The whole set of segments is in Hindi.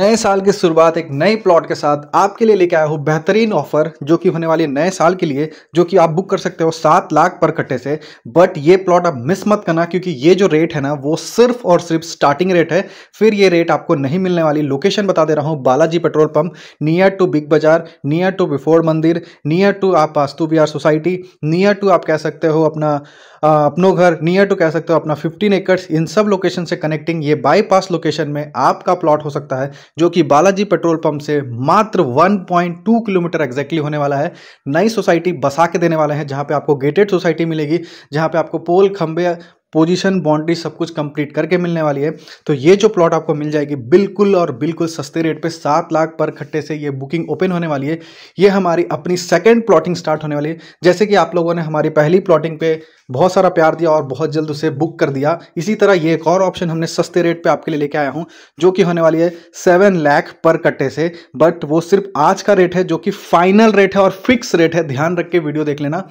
नए साल की शुरुआत एक नए प्लॉट के साथ आपके लिए लेके आया हूँ बेहतरीन ऑफर जो कि होने वाली नए साल के लिए जो कि आप बुक कर सकते हो सात लाख पर कट्टे से बट ये प्लॉट आप मिस मत करना क्योंकि ये जो रेट है ना वो सिर्फ और सिर्फ स्टार्टिंग रेट है फिर ये रेट आपको नहीं मिलने वाली लोकेशन बता दे रहा हूँ Balaji petrol pump near to Big Bazaar near to बिफोर मंदिर नियर टू आप Vastu Vihar society near to आप कह सकते हो अपना अपनो घर नियर टू कह सकते हो अपना 15 एकर्स इन सब लोकेशन से कनेक्टिंग ये बाईपास लोकेशन में आपका प्लॉट हो सकता है जो कि बालाजी पेट्रोल पंप से मात्र 1.2 किलोमीटर एग्जैक्टली होने वाला है नई सोसाइटी बसा के देने वाले हैं जहां पे आपको गेटेड सोसाइटी मिलेगी जहां पे आपको पोल खंबे पोजीशन बाउंड्री सब कुछ कंप्लीट करके मिलने वाली है तो ये जो प्लॉट आपको मिल जाएगी बिल्कुल और बिल्कुल सस्ते रेट पे सात लाख पर खट्टे से ये बुकिंग ओपन होने वाली है ये हमारी अपनी सेकेंड प्लॉटिंग स्टार्ट होने वाली है जैसे कि आप लोगों ने हमारी पहली प्लॉटिंग पे बहुत सारा प्यार दिया और बहुत जल्द उसे बुक कर दिया इसी तरह ये एक और ऑप्शन हमने सस्ते रेट पे आपके लिए लेके आया हूँ जो कि होने वाली है सेवन लाख पर कट्टे से बट वो सिर्फ आज का रेट है जो कि फाइनल रेट है और फिक्स रेट है ध्यान रख के वीडियो देख लेना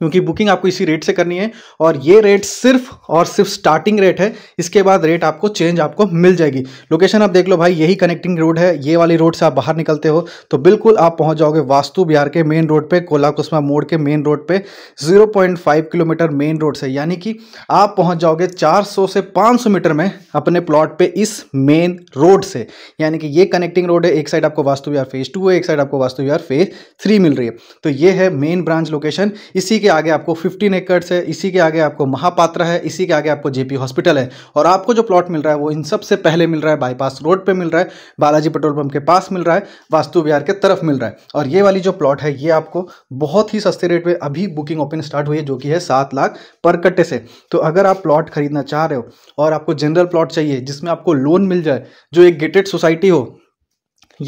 क्योंकि बुकिंग आपको इसी रेट से करनी है और ये रेट सिर्फ और सिर्फ स्टार्टिंग रेट है इसके बाद रेट आपको चेंज आपको मिल जाएगी लोकेशन आप देख लो भाई यही कनेक्टिंग रोड है ये वाली रोड से आप बाहर निकलते हो तो बिल्कुल आप पहुंच जाओगे वास्तु बिहार के मेन रोड पे कोला कुस्मा मोड़ के मेन रोड पर जीरो किलोमीटर मेन रोड से यानी कि आप पहुँच जाओगे चार से पाँच मीटर में अपने प्लॉट पर इस मेन रोड से यानी कि ये कनेक्टिंग रोड है एक साइड आपको वास्तु बिहार फेज टू है एक साइड आपको वास्तु बिहार फेज थ्री मिल रही है तो ये है मेन ब्रांच लोकेशन इसी के के आगे आपको फिफ्टीन एकर्स है इसी के आगे आपको महापात्र है इसी के आगे आपको जेपी हॉस्पिटल है और आपको जो प्लॉट मिल रहा है वो इन सबसे पहले मिल रहा है बाईपास रोड पर मिल रहा है बालाजी पेट्रोल पंप के पास मिल रहा है वास्तु विहार के तरफ मिल रहा है और ये वाली जो प्लॉट है ये आपको बहुत ही सस्ते रेट पर अभी बुकिंग ओपन स्टार्ट हुई है जो कि है सात लाख पर कट्टे से तो अगर आप प्लॉट खरीदना चाह रहे हो और आपको जनरल प्लॉट चाहिए जिसमें आपको लोन मिल जाए जो एक गेटेड सोसाइटी हो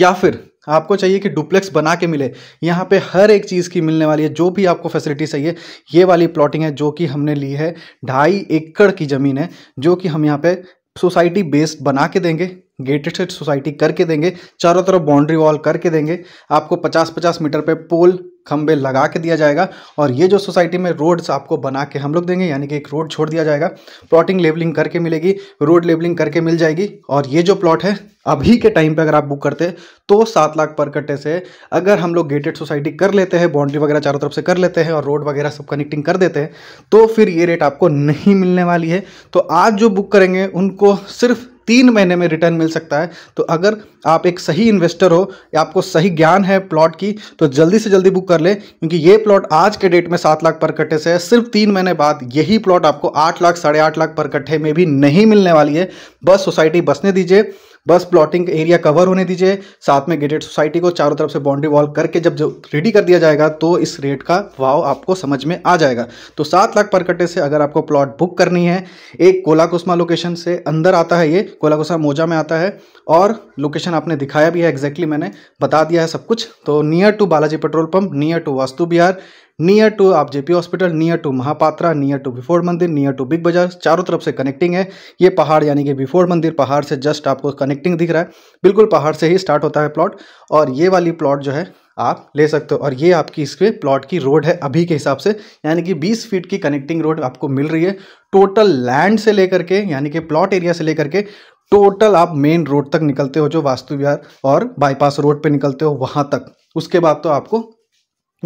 या फिर आपको चाहिए कि डुप्लेक्स बना के मिले यहाँ पे हर एक चीज़ की मिलने वाली है जो भी आपको फैसिलिटी चाहिए ये वाली प्लॉटिंग है जो कि हमने ली है ढाई एकड़ की ज़मीन है जो कि हम यहाँ पे सोसाइटी बेस्ड बना के देंगे गेटेड से सोसाइटी करके देंगे चारों तरफ बाउंड्री वॉल करके देंगे आपको 50-50 मीटर पे पोल खंबे लगा के दिया जाएगा और ये जो सोसाइटी में रोड्स आपको बना के हम लोग देंगे यानी कि एक रोड छोड़ दिया जाएगा प्लॉटिंग लेबलिंग करके मिलेगी रोड लेबलिंग करके मिल जाएगी और ये जो प्लॉट है अभी के टाइम पे अगर आप बुक करते तो सात लाख पर कट्टे से अगर हम लोग गेटेड सोसाइटी कर लेते हैं बाउंड्री वगैरह चारों तरफ से कर लेते हैं और रोड वगैरह सब कनेक्टिंग कर देते हैं तो फिर ये रेट आपको नहीं मिलने वाली है तो आज जो बुक करेंगे उनको सिर्फ तीन महीने में रिटर्न मिल सकता है तो अगर आप एक सही इन्वेस्टर हो या आपको सही ज्ञान है प्लॉट की तो जल्दी से जल्दी बुक कर ले क्योंकि ये प्लॉट आज के डेट में सात लाख पर कट्ठे से है सिर्फ तीन महीने बाद यही प्लॉट आपको आठ लाख साढ़े आठ लाख पर कट्ठे में भी नहीं मिलने वाली है बस सोसाइटी बसने दीजिए बस प्लॉटिंग एरिया कवर होने दीजिए साथ में गेटेड सोसाइटी को चारों तरफ से बाउंड्री वॉल करके जब रेडी कर दिया जाएगा तो इस रेट का भाव आपको समझ में आ जाएगा तो सात लाख पर कट्टे से अगर आपको प्लॉट बुक करनी है एक कोला लोकेशन से अंदर आता है ये कोला मोजा में आता है और लोकेशन आपने दिखाया भी है एग्जैक्टली मैंने बता दिया है सब कुछ तो near to Balaji petrol pump near to Vastu Vihar near to आप JP hospital near to Mahapatra near to बिफोर मंदिर नियर टू बिग बाजार चारों तरफ से कनेक्टिंग है ये पहाड़ यानी कि बिफोर मंदिर पहाड़ से जस्ट आपको कनेक्टिंग दिख रहा है बिल्कुल पहाड़ से ही स्टार्ट होता है प्लॉट और ये वाली प्लॉट जो है आप ले सकते हो और ये आपकी इसके प्लॉट की रोड है अभी के हिसाब से यानी कि 20 फीट की कनेक्टिंग रोड आपको मिल रही है टोटल लैंड से लेकर के यानी कि प्लॉट एरिया से लेकर के टोटल आप मेन रोड तक निकलते हो जो वास्तु विहार और बाईपास रोड पे निकलते हो वहाँ तक उसके बाद तो आपको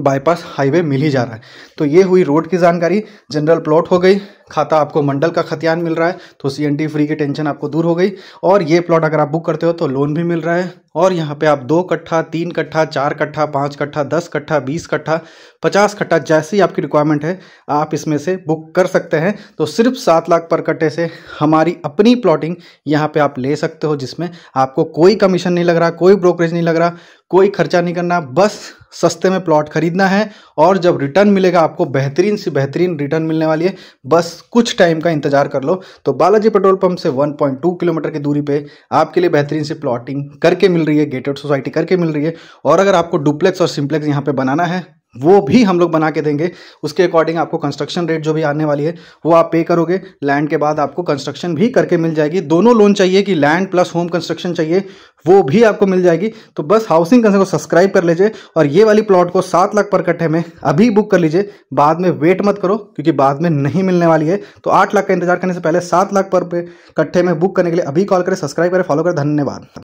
बाईपास हाईवे मिल ही जा रहा है तो ये हुई रोड की जानकारी जनरल प्लॉट हो गई खाता आपको मंडल का खतियान मिल रहा है तो सी फ्री की टेंशन आपको दूर हो गई और ये प्लॉट अगर आप बुक करते हो तो लोन भी मिल रहा है और यहाँ पे आप दो कट्ठा तीन कट्ठा चार कट्ठा पाँच कट्ठा दस कट्ठा बीस कट्ठा पचास कट्ठा जैसी आपकी रिक्वायरमेंट है आप इसमें से बुक कर सकते हैं तो सिर्फ सात लाख पर कट्ठे से हमारी अपनी प्लॉटिंग यहाँ पे आप ले सकते हो जिसमें आपको कोई कमीशन नहीं लग रहा कोई ब्रोकरेज नहीं लग रहा कोई खर्चा नहीं करना बस सस्ते में प्लॉट खरीदना है और जब रिटर्न मिलेगा आपको बेहतरीन से बेहतरीन रिटर्न मिलने वाली है बस कुछ टाइम का इंतजार कर लो तो बालाजी पेट्रोल पंप से 1.2 किलोमीटर की दूरी पे आपके लिए बेहतरीन से प्लॉटिंग करके मिल रही है गेटेड सोसाइटी करके मिल रही है और अगर आपको डुप्लेक्स और सिंप्लेक्स यहाँ पे बनाना है वो भी हम लोग बना के देंगे उसके अकॉर्डिंग आपको कंस्ट्रक्शन रेट जो भी आने वाली है वो आप पे करोगे लैंड के बाद आपको कंस्ट्रक्शन भी करके मिल जाएगी दोनों लोन चाहिए कि लैंड प्लस होम कंस्ट्रक्शन चाहिए वो भी आपको मिल जाएगी तो बस हाउसिंग कंसर्न को सब्सक्राइब कर लीजिए और ये वाली प्लॉट को सात लाख पर कट्ठे में अभी बुक कर लीजिए बाद में वेट मत करो क्योंकि बाद में नहीं मिलने वाली है तो आठ लाख का इंतजार करने से पहले सात लाख पर कट्ठे में बुक करने के लिए अभी कॉल करें सब्सक्राइब करें फॉलो करें धन्यवाद